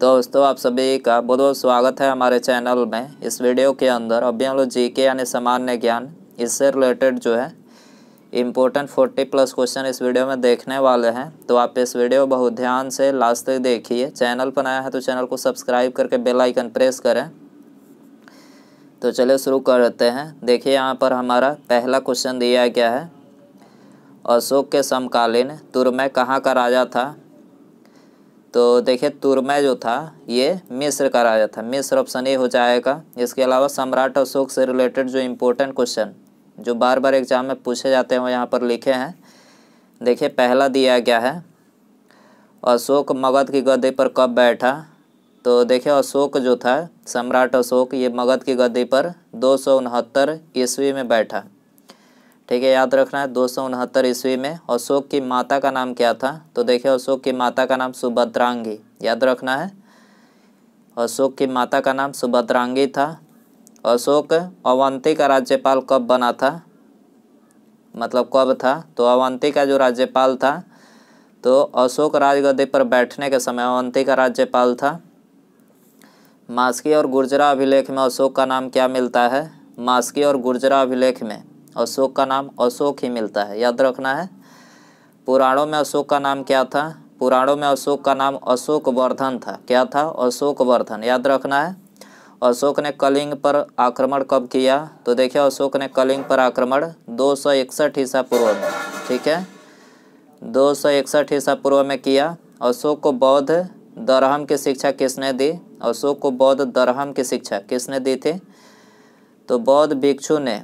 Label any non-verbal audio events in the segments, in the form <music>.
दोस्तों आप सभी का बहुत बहुत स्वागत है हमारे चैनल में इस वीडियो के अंदर अभी हम लोग जी के यानी सामान्य ज्ञान इससे रिलेटेड जो है इम्पोर्टेंट फोर्टी प्लस क्वेश्चन इस वीडियो में देखने वाले हैं तो आप इस वीडियो बहुत ध्यान से लास्ट तक देखिए चैनल पर आया है तो चैनल को सब्सक्राइब करके बेल आइकन प्रेस करें तो चलिए शुरू करते हैं देखिए यहाँ पर हमारा पहला क्वेश्चन दिया गया है अशोक के समकालीन तुर्मे कहाँ का राजा था तो देखिए तुरमय जो था ये मिस्र का राजा था मिस्र ऑप्शन ए हो जाएगा इसके अलावा सम्राट अशोक से रिलेटेड जो इम्पोर्टेंट क्वेश्चन जो बार बार एग्जाम में पूछे जाते हैं वो यहाँ पर लिखे हैं देखिए पहला दिया गया है अशोक मगध की गद्दी पर कब बैठा तो देखिए अशोक जो था सम्राट अशोक ये मगध की गद्दी पर दो ईस्वी में बैठा ठीक है याद रखना है दो सौ उनहत्तर ईस्वी में अशोक की माता का नाम क्या था तो देखिए अशोक की माता का नाम सुभद्रांगी याद रखना है अशोक की माता का नाम सुभद्रांगी था अशोक अवंती का राज्यपाल कब बना था मतलब कब था तो अवंती का जो राज्यपाल था तो अशोक राजगद्दी पर बैठने के समय अवंती का राज्यपाल था मास्की और गुर्जरा अभिलेख में अशोक का नाम क्या मिलता है मास्की और गुर्जरा अभिलेख में अशोक का नाम अशोक ही मिलता है याद रखना है पुराणों में अशोक का नाम क्या था पुराणों में अशोक का नाम अशोक वर्धन था क्या था अशोक वर्धन याद रखना है अशोक ने कलिंग पर आक्रमण कब किया तो देखिए अशोक ने कलिंग पर आक्रमण दो सौ इकसठ ईसा पूर्व में ठीक है दो सौ इकसठ ईसा पूर्व में किया अशोक को बौद्ध दरहम की शिक्षा किसने दी अशोक को बौद्ध दरहम की शिक्षा किसने दी थी तो बौद्ध भिक्षु ने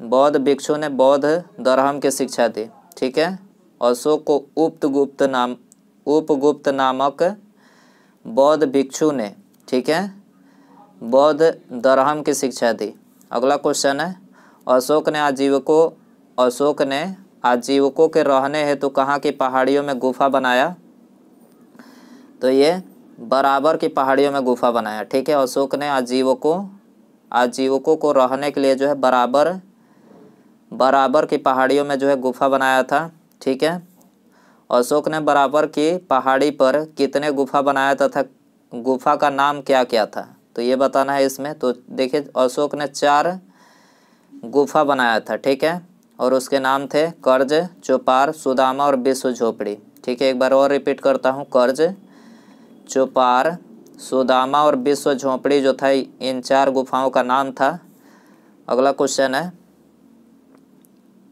बौद्ध भिक्षु ने बौद्ध धर्म की शिक्षा दी ठीक है अशोक को उप्त गुप्त नाम उपगुप्त नामक बौद्ध भिक्षु ने ठीक है बौद्ध धर्म की शिक्षा दी अगला क्वेश्चन है अशोक ने आजीवकों अशोक ने आजीवकों के रहने हेतु तो कहाँ की पहाड़ियों में गुफा बनाया तो ये बराबर की पहाड़ियों में गुफा बनाया ठीक है अशोक ने आजीवकों आजीवकों को रहने के लिए जो है बराबर बराबर की पहाड़ियों में जो है गुफा बनाया था ठीक है अशोक ने बराबर की पहाड़ी पर कितने गुफा बनाया था गुफा का नाम क्या क्या था तो ये बताना है इसमें तो देखिए अशोक ने चार गुफा बनाया था ठीक है और उसके नाम थे कर्ज चौपार सुदामा और विश्व झोपड़ी ठीक है एक बार और रिपीट करता हूँ कर्ज चौपार सुदामा और विश्व झोपड़ी जो था इन चार गुफाओं का नाम था अगला क्वेश्चन है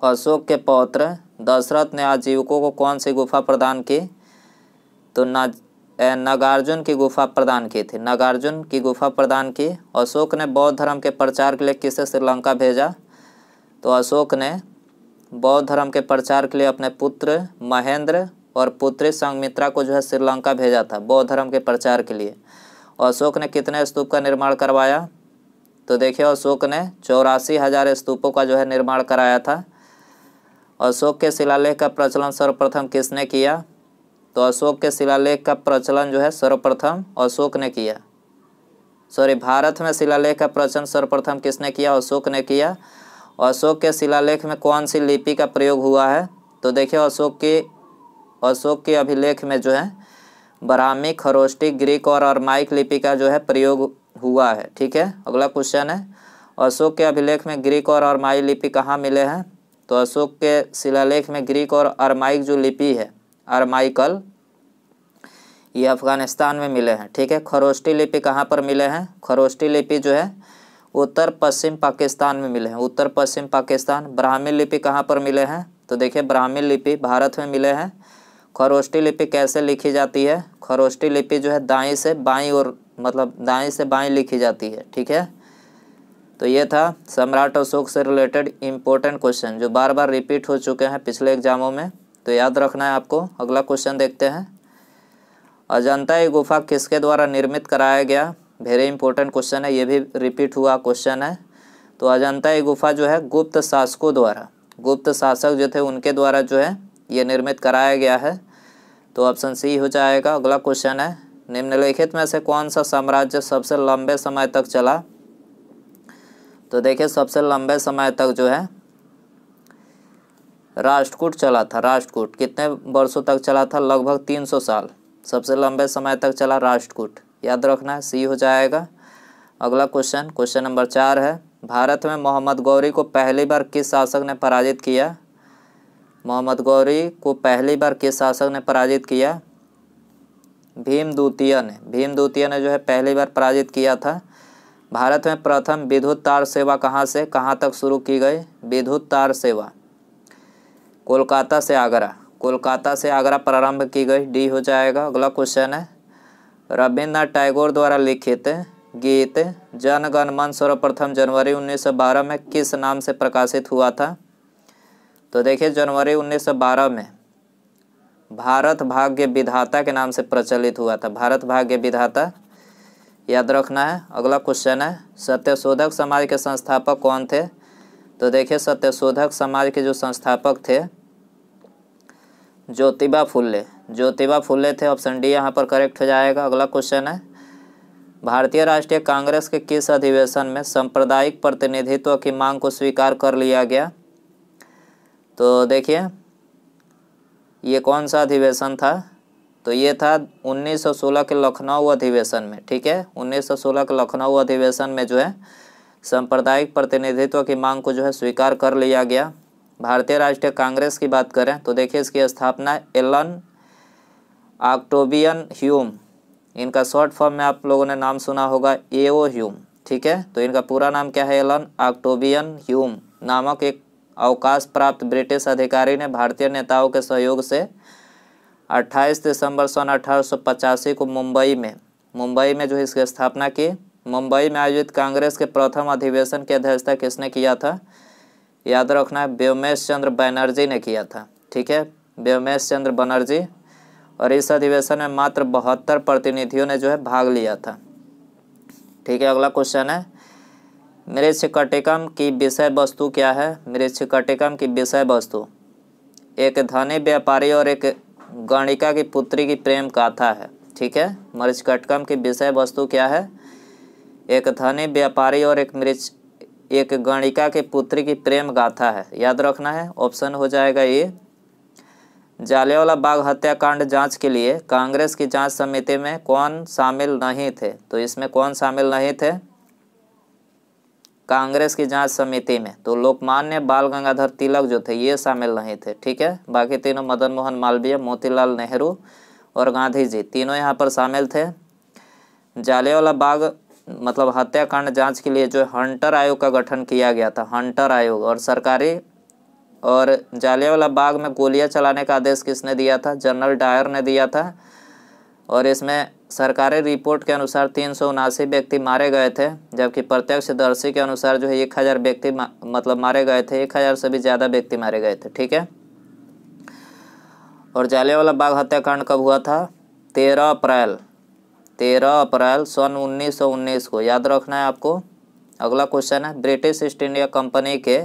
अशोक के पौत्र दशरथ ने आजीविकों को कौन सी गुफा प्रदान की तो ना नागार्जुन की गुफा प्रदान की थी नागार्जुन की गुफा प्रदान की अशोक ने बौद्ध धर्म के प्रचार के लिए किसे श्रीलंका भेजा तो अशोक ने बौद्ध धर्म के प्रचार के लिए अपने पुत्र महेंद्र और पुत्री संगमित्रा को जो है श्रीलंका भेजा था बौद्ध धर्म के प्रचार के लिए अशोक ने कितने स्तूप का निर्माण करवाया तो देखिए अशोक ने चौरासी हज़ार स्तूपों का जो है निर्माण कराया था अशोक के शिलालेख का प्रचलन सर्वप्रथम किसने किया तो अशोक के शिलालेख का प्रचलन जो है सर्वप्रथम अशोक ने किया सॉरी भारत में शिलालेख का प्रचलन सर्वप्रथम किसने किया अशोक ने किया अशोक के शिलालेख में कौन सी लिपि का प्रयोग हुआ है तो देखिए अशोक के अशोक के अभिलेख में जो है ब्राह्मी खरोस्टिक ग्रीक और अरमाइक लिपि का जो है प्रयोग हुआ है ठीक है अगला क्वेश्चन है अशोक के अभिलेख में ग्रीक और अरमाई लिपि कहाँ मिले हैं तो अशोक के शिलालेख में ग्रीक और अरमाइक जो लिपि है अरमाइकल ये अफ़गानिस्तान में मिले हैं ठीक है खरोस्टी लिपि कहाँ पर मिले हैं खरोस्टी लिपि जो है उत्तर पश्चिम पाकिस्तान में मिले हैं उत्तर पश्चिम पाकिस्तान ब्राह्मी लिपि कहाँ पर मिले हैं तो देखिए ब्राह्मी लिपि भारत में मिले हैं खरोस्टी लिपि कैसे लिखी जाती है खरोस्टी लिपि जो है दाई से बाई और मतलब दाई से बाई लिखी जाती है ठीक है तो ये था सम्राट अशोक से रिलेटेड इम्पोर्टेंट क्वेश्चन जो बार बार रिपीट हो चुके हैं पिछले एग्जामों में तो याद रखना है आपको अगला क्वेश्चन देखते हैं अजंता ये गुफा किसके द्वारा निर्मित कराया गया वेरी इंपॉर्टेंट क्वेश्चन है ये भी रिपीट हुआ क्वेश्चन है तो अजंता ये गुफा जो है गुप्त शासकों द्वारा गुप्त शासक जो थे उनके द्वारा जो है ये निर्मित कराया गया है तो ऑप्शन सी हो जाएगा अगला क्वेश्चन है निम्नलिखित में से कौन सा साम्राज्य सबसे लंबे समय तक चला तो देखिए सबसे लंबे समय तक जो है राष्ट्रकूट चला था राष्ट्रकूट कितने वर्षों तक चला था लगभग तीन सौ साल सबसे लंबे समय तक चला राष्ट्रकूट याद रखना है सी हो जाएगा अगला क्वेश्चन क्वेश्चन नंबर चार है भारत में मोहम्मद गौरी को पहली बार किस शासक ने पराजित किया मोहम्मद गौरी को पहली बार किस शासक ने पराजित किया भीम द्वितीय ने भीम द्वितीय ने जो है पहली बार पराजित किया था भारत में प्रथम विद्युत तार सेवा कहाँ से कहाँ तक शुरू की गई विद्युत तार सेवा कोलकाता से आगरा कोलकाता से आगरा प्रारंभ की गई डी हो जाएगा अगला क्वेश्चन है रविन्द्रनाथ टैगोर द्वारा लिखित गीत जन गण मन सर्वप्रथम जनवरी 1912 में किस नाम से प्रकाशित हुआ था तो देखिए जनवरी 1912 में भारत भाग्य विधाता के नाम से प्रचलित हुआ था भारत भाग्य विधाता याद रखना है अगला क्वेश्चन है सत्यशोधक समाज के संस्थापक कौन थे तो देखिए सत्यशोधक समाज के जो संस्थापक थे ज्योतिबा फुल्ले ज्योतिबा फुल्ले थे ऑप्शन डी यहाँ पर करेक्ट हो जाएगा अगला क्वेश्चन है भारतीय राष्ट्रीय कांग्रेस के किस अधिवेशन में सांप्रदायिक प्रतिनिधित्व की मांग को स्वीकार कर लिया गया तो देखिए ये कौन सा अधिवेशन था तो ये था 1916 के लखनऊ अधिवेशन में ठीक है 1916 के लखनऊ अधिवेशन में जो है सांप्रदायिक प्रतिनिधित्व की मांग को जो है स्वीकार कर लिया गया भारतीय राष्ट्रीय कांग्रेस की बात करें तो देखिए इसकी स्थापना एलन आक्टोबियन ह्यूम इनका शॉर्ट फॉर्म में आप लोगों ने नाम सुना होगा ए ओ ह्यूम ठीक है तो इनका पूरा नाम क्या है एलन आक्टोबियन ह्यूम नामक एक अवकाश प्राप्त ब्रिटिश अधिकारी ने भारतीय नेताओं के सहयोग से अट्ठाईस दिसंबर सन अठारह को मुंबई में मुंबई में जो है इसकी स्थापना की मुंबई में आयोजित कांग्रेस के प्रथम अधिवेशन की अध्यक्षता किसने किया था याद रखना है व्योमेश चंद्र बनर्जी ने किया था ठीक है व्योमेश चंद्र बनर्जी और इस अधिवेशन में मात्र बहत्तर प्रतिनिधियों ने जो है भाग लिया था ठीक है अगला क्वेश्चन है मृक्षकटिकम की विषय वस्तु क्या है मृक्षकटिकम की विषय वस्तु एक धनी व्यापारी और एक गणिका की पुत्री की प्रेम गाथा है ठीक है कटकम की विषय वस्तु क्या है एक धनी व्यापारी और एक मृच एक गणिका के पुत्री की प्रेम गाथा है याद रखना है ऑप्शन हो जाएगा ये जालियावाला बाग हत्याकांड जांच के लिए कांग्रेस की जांच समिति में कौन शामिल नहीं थे तो इसमें कौन शामिल नहीं थे कांग्रेस की जांच समिति में तो लोकमान्य बाल गंगाधर तिलक जो थे ये शामिल नहीं थे ठीक है बाकी तीनों मदन मोहन मालवीय मोतीलाल नेहरू और गांधी जी तीनों यहाँ पर शामिल थे जालियावाला बाग मतलब हत्याकांड जांच के लिए जो हंटर आयोग का गठन किया गया था हंटर आयोग और सरकारी और जालियावाला बाग में गोलियां चलाने का आदेश किसने दिया था जनरल डायर ने दिया था और इसमें सरकारी रिपोर्ट के अनुसार तीन सौ उनासी व्यक्ति मारे गए थे जबकि प्रत्यक्षदर्शी के अनुसार जो है एक हज़ार व्यक्ति मतलब मारे गए थे एक हज़ार से भी ज़्यादा व्यक्ति मारे गए थे ठीक है और जालियावाला बाग हत्याकांड कब हुआ था तेरह अप्रैल तेरह अप्रैल सन उन्नीस सौ उन्नीस को याद रखना है आपको अगला क्वेश्चन है ब्रिटिश ईस्ट इंडिया कंपनी के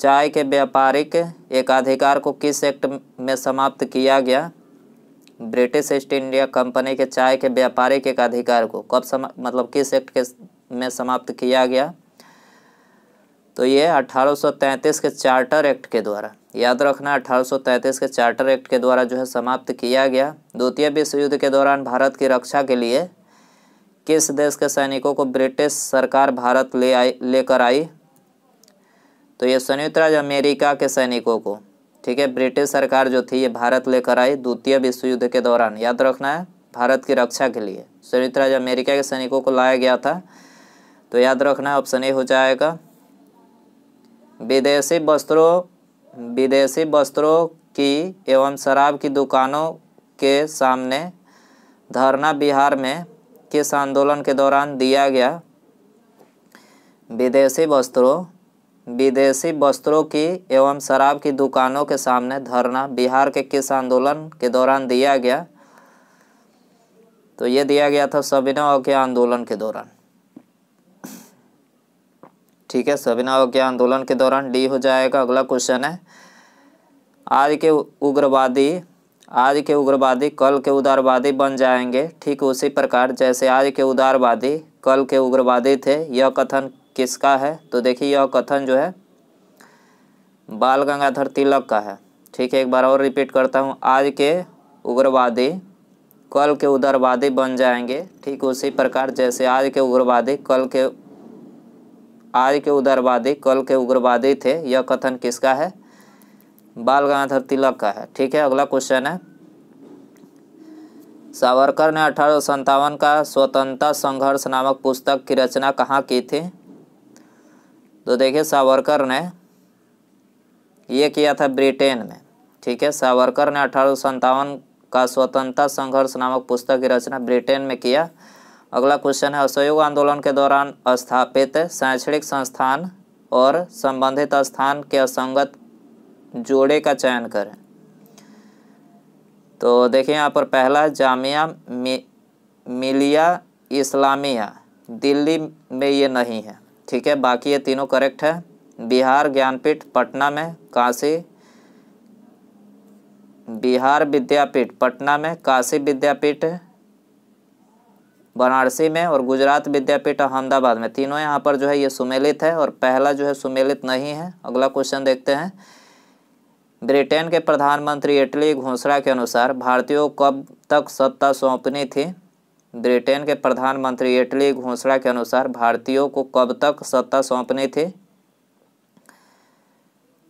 चाय के व्यापारिक एकाधिकार को किस एक्ट में समाप्त किया गया ब्रिटिश ईस्ट इंडिया कंपनी के चाय के व्यापारिक एक अधिकार को कब समा मतलब किस एक्ट के में समाप्त किया गया तो ये 1833 के चार्टर एक्ट के द्वारा याद रखना 1833 के चार्टर एक्ट के द्वारा जो है समाप्त किया गया द्वितीय विश्व युद्ध के दौरान भारत की रक्षा के लिए किस देश के सैनिकों को ब्रिटिश सरकार भारत ले आई लेकर आई तो ये संयुक्त राज्य अमेरिका के सैनिकों को ठीक है ब्रिटिश सरकार जो थी ये भारत लेकर आई द्वितीय विश्व युद्ध के दौरान याद रखना है भारत की रक्षा के लिए संयुक्त राज्य अमेरिका के सैनिकों को लाया गया था तो याद रखना ऑप्शन ए हो जाएगा विदेशी वस्त्रों विदेशी वस्त्रों की एवं शराब की दुकानों के सामने धरना बिहार में किस आंदोलन के दौरान दिया गया विदेशी वस्त्रों विदेशी वस्त्रों की एवं शराब की दुकानों के सामने धरना बिहार के किस आंदोलन के दौरान दिया गया तो ये दिया गया था सबिना के आंदोलन के दौरान ठीक है सबिना के आंदोलन के दौरान डी हो जाएगा अगला क्वेश्चन है आज के उग्रवादी आज के उग्रवादी कल के उदारवादी बन जाएंगे ठीक उसी प्रकार जैसे आज के उदारवादी कल के उग्रवादी थे यह कथन किसका है तो देखिए यह कथन जो है बाल गंगाधर तिलक का है ठीक है एक बार और रिपीट करता हूँ आज के उग्रवादी कल के उधरवादी बन जाएंगे ठीक उसी प्रकार जैसे आज के उग्रवादी कल के आज के उधरवादी कल के उग्रवादी थे यह कथन किसका है बाल गंगाधर तिलक का है ठीक है अगला क्वेश्चन है सावरकर ने अठारह का स्वतंत्रता संघर्ष नामक पुस्तक की रचना कहाँ की थी तो देखिए सावरकर ने ये किया था ब्रिटेन में ठीक है सावरकर ने अठारह का स्वतंत्रता संघर्ष नामक पुस्तक की रचना ब्रिटेन में किया अगला क्वेश्चन है असहयोग आंदोलन के दौरान स्थापित शैक्षणिक संस्थान और संबंधित स्थान के असंगत जोड़े का चयन करें तो देखिए यहाँ पर पहला जामिया मि, मिलिया इस्लामिया दिल्ली में ये नहीं है ठीक है बाकी ये तीनों करेक्ट है बिहार ज्ञानपीठ पटना में काशी बिहार विद्यापीठ पटना में काशी विद्यापीठ बनारसी में और गुजरात विद्यापीठ अहमदाबाद में तीनों यहाँ पर जो है ये सुमेलित है और पहला जो है सुमेलित नहीं है अगला क्वेश्चन देखते हैं ब्रिटेन के प्रधानमंत्री इटली घोषणा के अनुसार भारतीयों कब तक सत्ता सौंपनी थी ब्रिटेन के प्रधानमंत्री एटली घोषणा के अनुसार भारतीयों को कब तक सत्ता सौंपने थे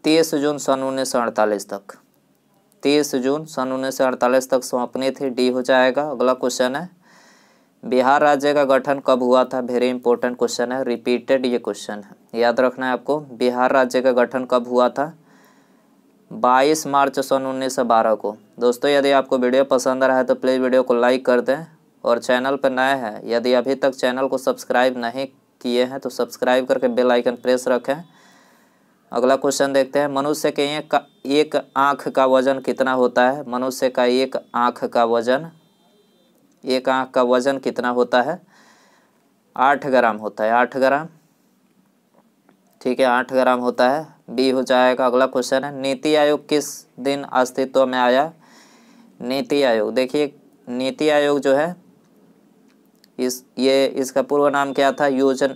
तीस जून सन उन्नीस तक तीस जून सन उन्नीस तक सौंपने थे डी हो जाएगा अगला क्वेश्चन है बिहार राज्य का गठन कब हुआ था वेरी इंपॉर्टेंट क्वेश्चन है रिपीटेड ये क्वेश्चन है याद रखना है आपको बिहार राज्य का गठन कब हुआ था 22 मार्च सन उन्नीस को दोस्तों यदि आपको वीडियो पसंद आ रहा है तो प्लीज़ वीडियो को लाइक कर दें और चैनल पर नए हैं यदि अभी तक चैनल को सब्सक्राइब नहीं किए हैं तो सब्सक्राइब करके बेल आइकन प्रेस रखें अगला क्वेश्चन देखते हैं मनुष्य के एक एक आँख का वजन कितना होता है मनुष्य का एक आँख का वजन एक आँख का वजन कितना होता है आठ ग्राम होता है आठ ग्राम ठीक है आठ ग्राम होता है बी हो जाएगा अगला क्वेश्चन है नीति आयोग किस दिन अस्तित्व में आया नीति आयोग देखिए नीति आयोग जो है इस ये इसका पूर्व नाम क्या था योजन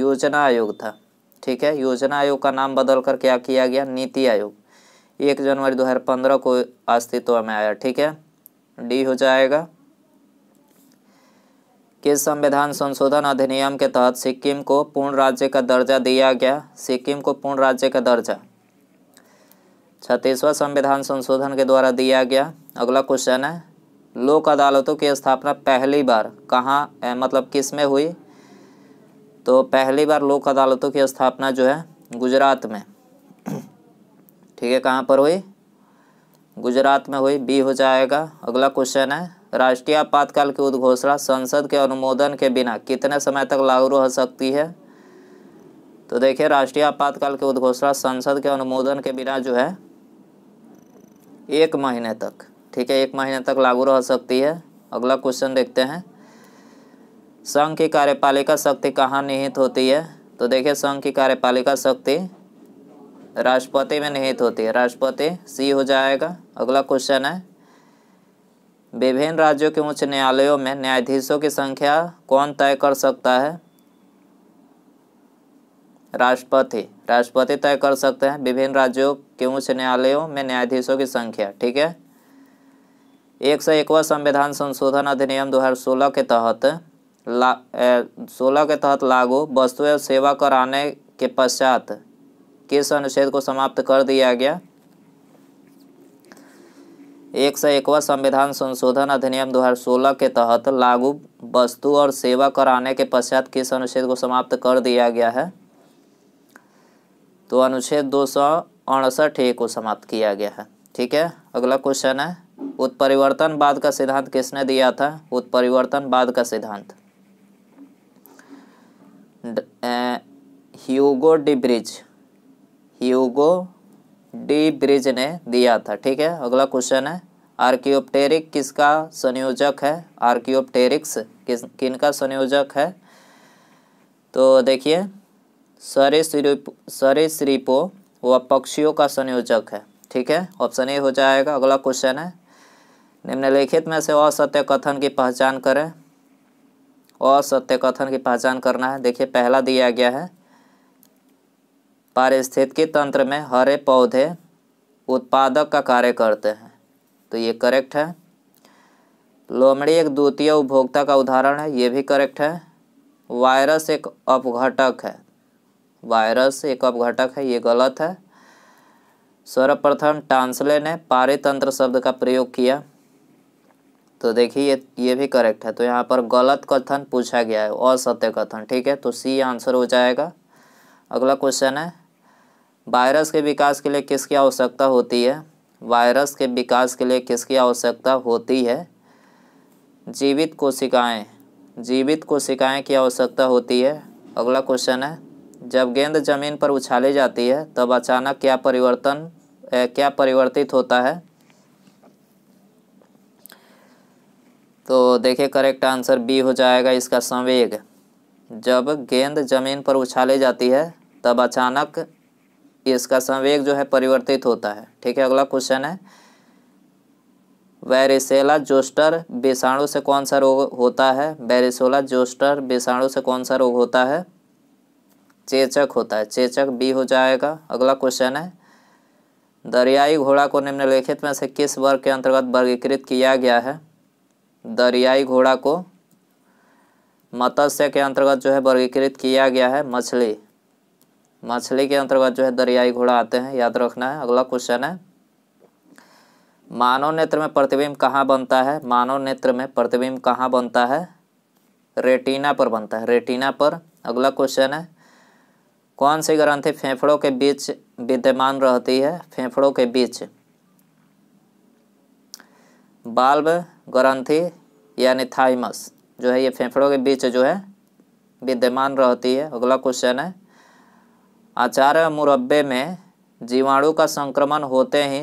योजना आयोग था ठीक है योजना आयोग का नाम बदल कर क्या किया गया नीति आयोग एक जनवरी 2015 को अस्तित्व में आया ठीक है डी हो जाएगा किस संविधान संशोधन अधिनियम के तहत सिक्किम को पूर्ण राज्य का दर्जा दिया गया सिक्किम को पूर्ण राज्य का दर्जा छत्तीसवां संविधान संशोधन के द्वारा दिया गया अगला क्वेश्चन है लोक अदालतों की स्थापना पहली बार कहाँ मतलब किस में हुई तो पहली बार लोक अदालतों की स्थापना जो है गुजरात में <clears throat> ठीक है कहाँ पर हुई गुजरात में हुई बी हो जाएगा अगला क्वेश्चन है राष्ट्रीय आपातकाल की उद्घोषणा संसद के अनुमोदन के बिना कितने समय तक लागू रह सकती है तो देखिए राष्ट्रीय आपातकाल की उद्घोषणा संसद के अनुमोदन के बिना जो है एक महीने तक ठीक है एक महीने तक लागू रह सकती है अगला क्वेश्चन देखते हैं संघ की कार्यपालिका शक्ति कहाँ निहित होती है तो देखिए संघ की कार्यपालिका शक्ति राष्ट्रपति में निहित होती है राष्ट्रपति सी हो जाएगा अगला क्वेश्चन है विभिन्न राज्यों के उच्च न्यायालयों में न्यायाधीशों की संख्या कौन तय कर सकता है राष्ट्रपति राष्ट्रपति तय कर सकते हैं विभिन्न राज्यों के उच्च न्यायालयों में न्यायाधीशों की संख्या ठीक है एक सौ एकवा संविधान संशोधन अधिनियम दो हजार सोलह के तहत ला सोलह के तहत लागू वस्तु एवं सेवा कर आने के पश्चात किस अनुच्छेद को समाप्त कर दिया गया एक सौ एकवा संविधान संशोधन अधिनियम दो हजार सोलह के तहत लागू वस्तु और सेवा कर आने के पश्चात किस अनुच्छेद को समाप्त कर दिया गया है तो अनुच्छेद दो सौ अड़सठ ए को समाप्त किया गया है ठीक है अगला क्वेश्चन है उत्परिवर्तनवाद का सिद्धांत किसने दिया था उत्परिवर्तनवाद का सिद्धांत Hugo Vries Hugo de Vries ने दिया था ठीक है अगला क्वेश्चन है आर्कियोप्टेरिक किसका संयोजक है आर्कियोप्टेरिक्स किस किन का संयोजक है तो देखिए सरे श्रीपो वह पक्षियों का संयोजक है ठीक है ऑप्शन ए हो जाएगा अगला क्वेश्चन है निम्नलिखित में से असत्य कथन की पहचान करें असत्य कथन की पहचान करना है देखिए पहला दिया गया है पारिस्थितिकी तंत्र में हरे पौधे उत्पादक का कार्य करते हैं तो ये करेक्ट है लोमड़ी एक द्वितीय उपभोक्ता का उदाहरण है ये भी करेक्ट है वायरस एक अपघटक है वायरस एक अपघटक है ये गलत है सर्वप्रथम टांसले ने पारितंत्र शब्द का प्रयोग किया तो देखिए ये ये भी करेक्ट है तो यहाँ पर गलत कथन पूछा गया है असत्य कथन ठीक है तो सी आंसर हो जाएगा अगला क्वेश्चन है वायरस के विकास के लिए किसकी आवश्यकता होती है वायरस के विकास के लिए किसकी आवश्यकता होती है जीवित कोशिकाएं जीवित कोशिकाएं की आवश्यकता होती है अगला क्वेश्चन है जब गेंद जमीन पर उछाली जाती है तब अचानक क्या परिवर्तन ए, क्या परिवर्तित होता है तो देखिए करेक्ट आंसर बी हो जाएगा इसका संवेग जब गेंद जमीन पर उछाली जाती है तब अचानक इसका संवेग जो है परिवर्तित होता है ठीक है अगला क्वेश्चन है वेरिसेला जोस्टर विषाणु से कौन सा रोग होता है वैरिसोला जोस्टर विषाणु से कौन सा रोग होता है चेचक होता है चेचक बी हो जाएगा अगला क्वेश्चन है दरियाई घोड़ा को निम्नलिखित में से किस वर्ग के अंतर्गत वर्गीकृत किया गया है दरियाई घोड़ा को मत्स्य के अंतर्गत जो है वर्गीकृत किया गया है मछली मछली के अंतर्गत जो है दरियाई घोड़ा आते हैं याद रखना है अगला क्वेश्चन है मानव नेत्र में प्रतिबिंब कहाँ बनता है मानव नेत्र में प्रतिबिंब कहाँ बनता है रेटिना पर बनता है रेटिना पर अगला क्वेश्चन है कौन सी ग्रंथि फेफड़ों के बीच विद्यमान रहती है फेफड़ों के बीच बाल्ब ग्रंथि यानी थाइमस जो है ये फेफड़ों के बीच जो है विद्यमान रहती है अगला क्वेश्चन है आचार्य मुरब्बे में जीवाणु का संक्रमण होते ही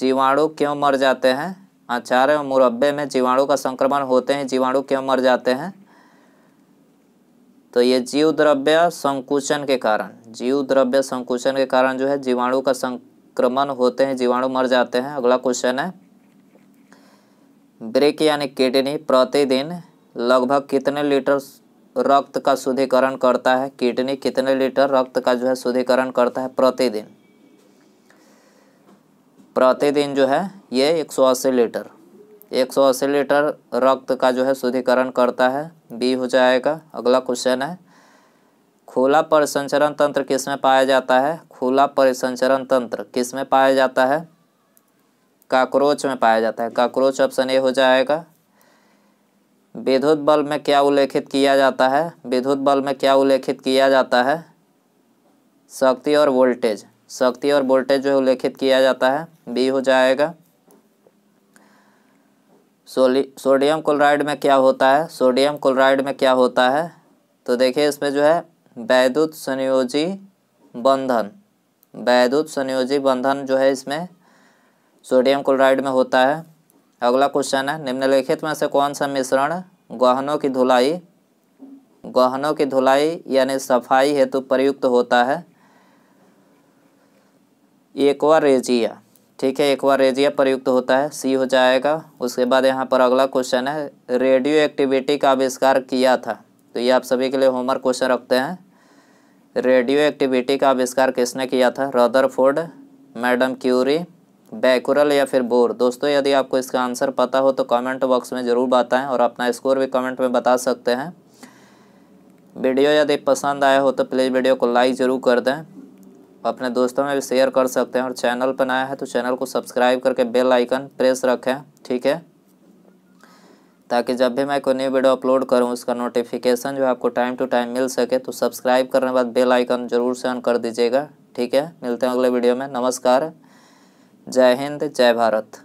जीवाणु क्यों मर जाते हैं आचार्य मुरब्बे में जीवाणु का संक्रमण होते हैं जीवाणु क्यों मर जाते हैं तो ये जीव द्रव्य संकुचन के कारण जीव द्रव्य संकुचन के कारण जो है जीवाणु का संक्रमण होते हैं जीवाणु मर जाते हैं अगला क्वेश्चन है ब्रेक यानी किडनी प्रतिदिन लगभग कितने लीटर रक्त का शुद्धिकरण करता है किडनी कितने लीटर रक्त का जो है शुद्धिकरण करता है प्रतिदिन प्रतिदिन जो है ये 180 लीटर 180 लीटर रक्त का जो है शुद्धिकरण करता है बी हो जाएगा अगला क्वेश्चन है खुला परिसंचरण तंत्र किस में पाया जाता है खुला परिसंचरण तंत्र किस में पाया जाता है काकरोच में पाया जाता है काकरोच ऑप्शन ए हो जाएगा विद्युत बल्ब में क्या उल्लेखित किया जाता है विद्युत बल्ब में क्या उल्लेखित किया जाता है शक्ति और वोल्टेज शक्ति और वोल्टेज जो उल्लेखित किया जाता है बी हो जाएगा सोली सोडियम क्लोराइड में क्या होता है सोडियम क्लोराइड में क्या होता है तो देखिए इसमें जो है वैद्युत संयोजी बंधन वैद्युत संयोजी बंधन जो है इसमें सोडियम क्लोराइड में होता है अगला क्वेश्चन है निम्नलिखित में से कौन सा मिश्रण गहनों की धुलाई गहनों की धुलाई यानी सफाई हेतु प्रयुक्त होता है एक्वा रेजिया ठीक है एक्वा रेजिया प्रयुक्त होता है सी हो जाएगा उसके बाद यहाँ पर अगला क्वेश्चन है रेडियो एक्टिविटी का आविष्कार किया था तो ये आप सभी के लिए होमवर्क क्वेश्चन रखते हैं रेडियो एक्टिविटी का आविष्कार किसने किया था रदरफोर्ड मैडम क्यूरी बैकुरल या फिर बोर दोस्तों यदि आपको इसका आंसर पता हो तो कमेंट बॉक्स में ज़रूर बताएं और अपना स्कोर भी कमेंट में बता सकते हैं वीडियो यदि पसंद आया हो तो प्लीज़ वीडियो को लाइक ज़रूर कर दें अपने दोस्तों में भी शेयर कर सकते हैं और चैनल पर नया है तो चैनल को सब्सक्राइब करके बेल आइकन प्रेस रखें ठीक है ताकि जब भी मैं कोई न्यू वीडियो अपलोड करूं उसका नोटिफिकेशन जो आपको टाइम टू टाइम मिल सके तो सब्सक्राइब करने के बाद बेल आइकन जरूर से ऑन कर दीजिएगा ठीक है मिलते हैं अगले वीडियो में नमस्कार जय हिंद जय भारत